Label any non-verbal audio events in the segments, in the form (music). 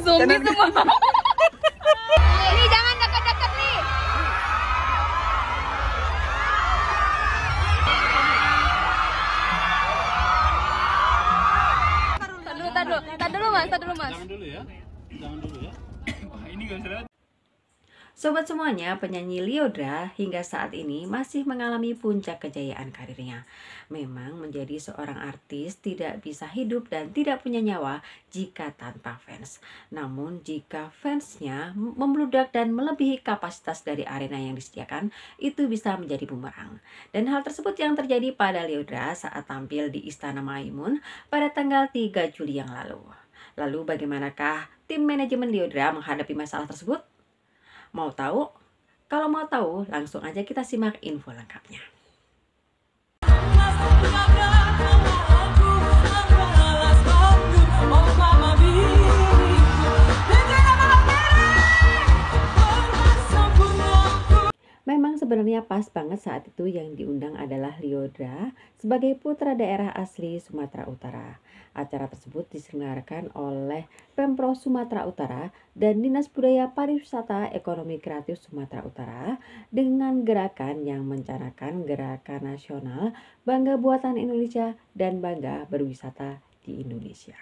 Zombie Zombie semua. Li jangan dulu, mas, tadu dulu mas. Jangan dulu ya, jangan dulu ya. Wah ini nggak bisa Sobat semuanya, penyanyi Liodra hingga saat ini masih mengalami puncak kejayaan karirnya. Memang menjadi seorang artis tidak bisa hidup dan tidak punya nyawa jika tanpa fans. Namun jika fansnya membludak dan melebihi kapasitas dari arena yang disediakan, itu bisa menjadi bumerang. Dan hal tersebut yang terjadi pada Liodra saat tampil di Istana Maimun pada tanggal 3 Juli yang lalu. Lalu bagaimanakah tim manajemen Liodra menghadapi masalah tersebut? Mau tahu? Kalau mau tahu, langsung aja kita simak info lengkapnya. Sebenarnya pas banget saat itu yang diundang adalah Liodra sebagai putra daerah asli Sumatera Utara. Acara tersebut diselenggarakan oleh Pemprov Sumatera Utara dan Dinas Budaya Pariwisata Ekonomi Kreatif Sumatera Utara dengan gerakan yang mencanakan gerakan nasional Bangga Buatan Indonesia dan Bangga Berwisata di Indonesia.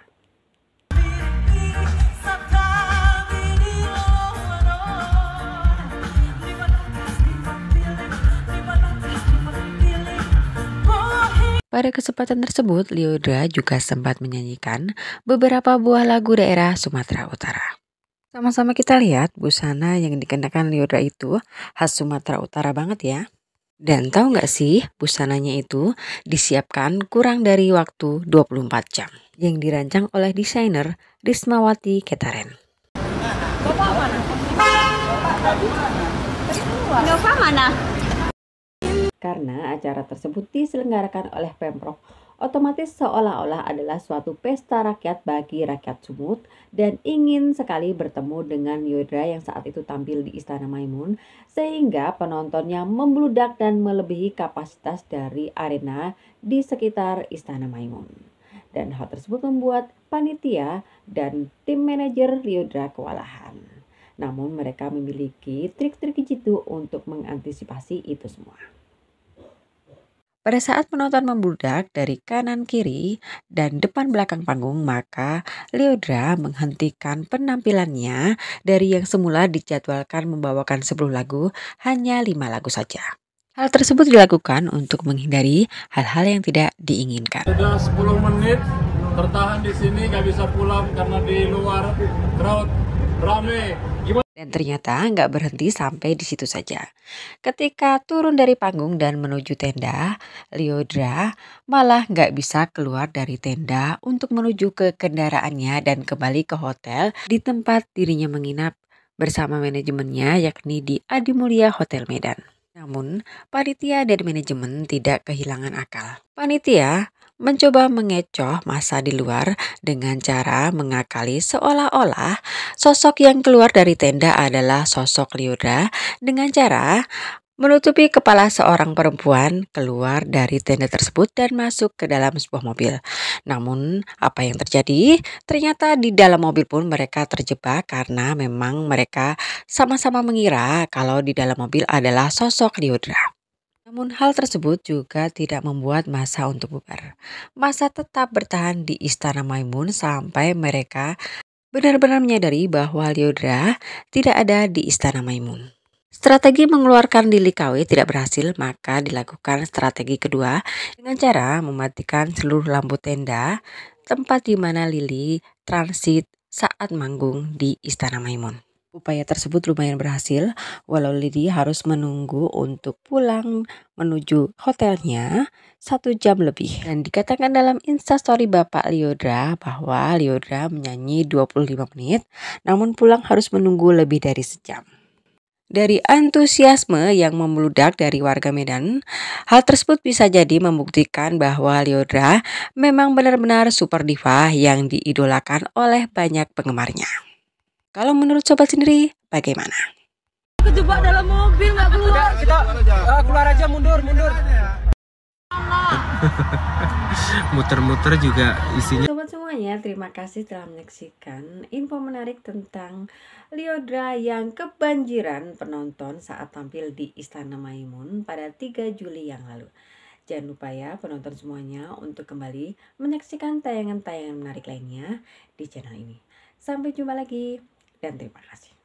Pada kesempatan tersebut, Liodra juga sempat menyanyikan beberapa buah lagu daerah Sumatera Utara. Sama-sama kita lihat busana yang dikenakan Liodra itu khas Sumatera Utara banget ya. Dan tahu nggak sih, busananya itu disiapkan kurang dari waktu 24 jam yang dirancang oleh desainer Rismawati Ketaren. Bapak mana? Bapak Bapak. mana? Nova mana? Karena acara tersebut diselenggarakan oleh Pemprov, otomatis seolah-olah adalah suatu pesta rakyat bagi rakyat Sumut dan ingin sekali bertemu dengan Yodra yang saat itu tampil di Istana Maimun sehingga penontonnya membludak dan melebihi kapasitas dari arena di sekitar Istana Maimun dan hal tersebut membuat panitia dan tim manajer Yodra kewalahan. Namun mereka memiliki trik-trik jitu untuk mengantisipasi itu semua. Pada saat penonton membludak dari kanan kiri dan depan belakang panggung, maka Leodra menghentikan penampilannya dari yang semula dijadwalkan membawakan 10 lagu hanya lima lagu saja. Hal tersebut dilakukan untuk menghindari hal-hal yang tidak diinginkan. Sudah 10 menit bertahan di sini, gak bisa pulang karena di luar crowd rame. Gimana? Dan ternyata nggak berhenti sampai di situ saja. Ketika turun dari panggung dan menuju tenda, Leodra malah nggak bisa keluar dari tenda untuk menuju ke kendaraannya dan kembali ke hotel di tempat dirinya menginap bersama manajemennya yakni di Adimulia Hotel Medan. Namun, panitia dan manajemen tidak kehilangan akal. Panitia mencoba mengecoh masa di luar dengan cara mengakali seolah-olah sosok yang keluar dari tenda adalah sosok Lyuda dengan cara menutupi kepala seorang perempuan keluar dari tenda tersebut dan masuk ke dalam sebuah mobil. Namun, apa yang terjadi? Ternyata di dalam mobil pun mereka terjebak karena memang mereka sama-sama mengira kalau di dalam mobil adalah sosok Lyodra. Namun hal tersebut juga tidak membuat masa untuk bubar. Masa tetap bertahan di istana Maimun sampai mereka benar-benar menyadari bahwa Lyodra tidak ada di istana Maimun. Strategi mengeluarkan Lili KW tidak berhasil, maka dilakukan strategi kedua dengan cara mematikan seluruh lampu tenda tempat di mana Lili transit saat manggung di Istana Maimun. Upaya tersebut lumayan berhasil, walau Lydia harus menunggu untuk pulang menuju hotelnya satu jam lebih. Dan dikatakan dalam instastory Bapak Lyodra bahwa Lyodra menyanyi 25 menit, namun pulang harus menunggu lebih dari sejam. Dari antusiasme yang membeludak dari warga Medan, hal tersebut bisa jadi membuktikan bahwa Lyodra memang benar-benar super diva yang diidolakan oleh banyak penggemarnya. Kalau menurut sobat sendiri, bagaimana? Kejebak dalam mobil nggak keluar. Udah, kita uh, keluar aja mundur, mundur. (laughs) Muter-muter juga isinya. Sobat semuanya, terima kasih telah menyaksikan info menarik tentang Liodra yang kebanjiran penonton saat tampil di Istana Maimun pada 3 Juli yang lalu. Jangan lupa ya penonton semuanya untuk kembali menyaksikan tayangan-tayangan menarik lainnya di channel ini. Sampai jumpa lagi. leandro Magazine.